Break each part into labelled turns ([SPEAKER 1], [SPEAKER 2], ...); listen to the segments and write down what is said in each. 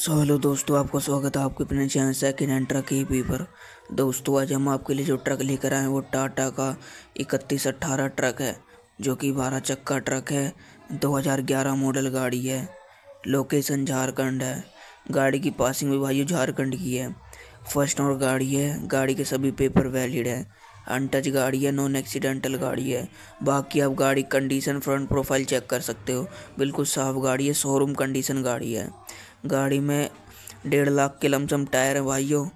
[SPEAKER 1] So hello दोस्तों आपका स्वागत है आपके अपने channel second hand truck E P पर दोस्तों आज हम आपके लिए जो ट्रक लेकर आए हैं वो टाटा का इकतीस अट्ठारह ट्रक है जो कि बारह चक्का ट्रक है 2011 मॉडल गाड़ी है लोकेशन झारखंड है गाड़ी की पासिंग भी भाई झारखंड की है फर्स्ट और गाड़ी है गाड़ी के सभी पेपर वैलिड है अनटच गाड़ी है नॉन एक्सीडेंटल गाड़ी है बाकी आप गाड़ी कंडीशन फ्रंट प्रोफाइल चेक कर सकते हो बिल्कुल साफ गाड़ी है शोरूम कंडीशन गाड़ी है गाड़ी में डेढ़ लाख के लमसम टायर है भाइयों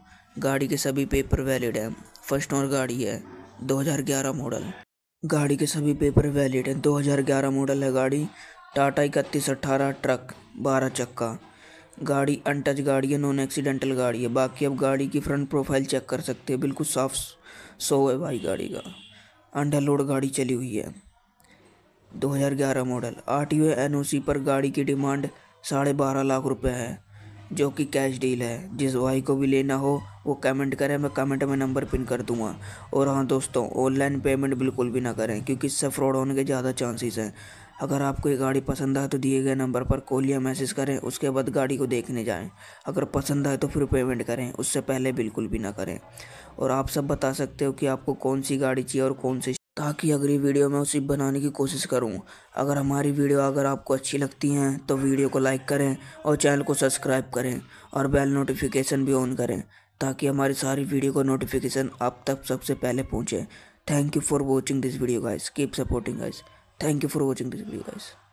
[SPEAKER 1] गाड़ी के सभी पेपर वैलिड हैं फर्स्ट और गाड़ी है 2011 मॉडल गाड़ी के सभी पेपर वैलिड हैं 2011 मॉडल है गाड़ी टाटा इकतीस अट्ठारह ट्रक बारह चक्का गाड़ी अनटच गाड़ी है नॉन एक्सीडेंटल गाड़ी है बाकी आप गाड़ी की फ्रंट प्रोफाइल चेक कर सकते हैं बिल्कुल साफ सो है भाई गाड़ी का अंडरलोड गाड़ी चली हुई है 2011 model R T O N O C पर गाड़ी की डिमांड साढ़े बारह लाख रुपए है जो कि कैश डील है जिस भाई को भी लेना हो वो कमेंट करें मैं कमेंट में नंबर पिन कर दूंगा और हाँ दोस्तों ऑनलाइन पेमेंट बिल्कुल भी ना करें क्योंकि इससे फ्रॉड होने के ज़्यादा चांसेस हैं अगर आपको ये गाड़ी पसंद आए तो दिए गए नंबर पर कॉल या मैसेज करें उसके बाद गाड़ी को देखने जाएं अगर पसंद आए तो फिर पेमेंट करें उससे पहले बिल्कुल भी ना करें और आप सब बता सकते हो कि आपको कौन सी गाड़ी चाहिए और कौन सी ताकि अगली वीडियो में उसी बनाने की कोशिश करूं। अगर हमारी वीडियो अगर आपको अच्छी लगती हैं तो वीडियो को लाइक करें और चैनल को सब्सक्राइब करें और बेल नोटिफिकेशन भी ऑन करें ताकि हमारी सारी वीडियो का नोटिफिकेशन आप तक सबसे पहले पहुंचे thank you for watching this video guys keep supporting guys thank you for watching this video guys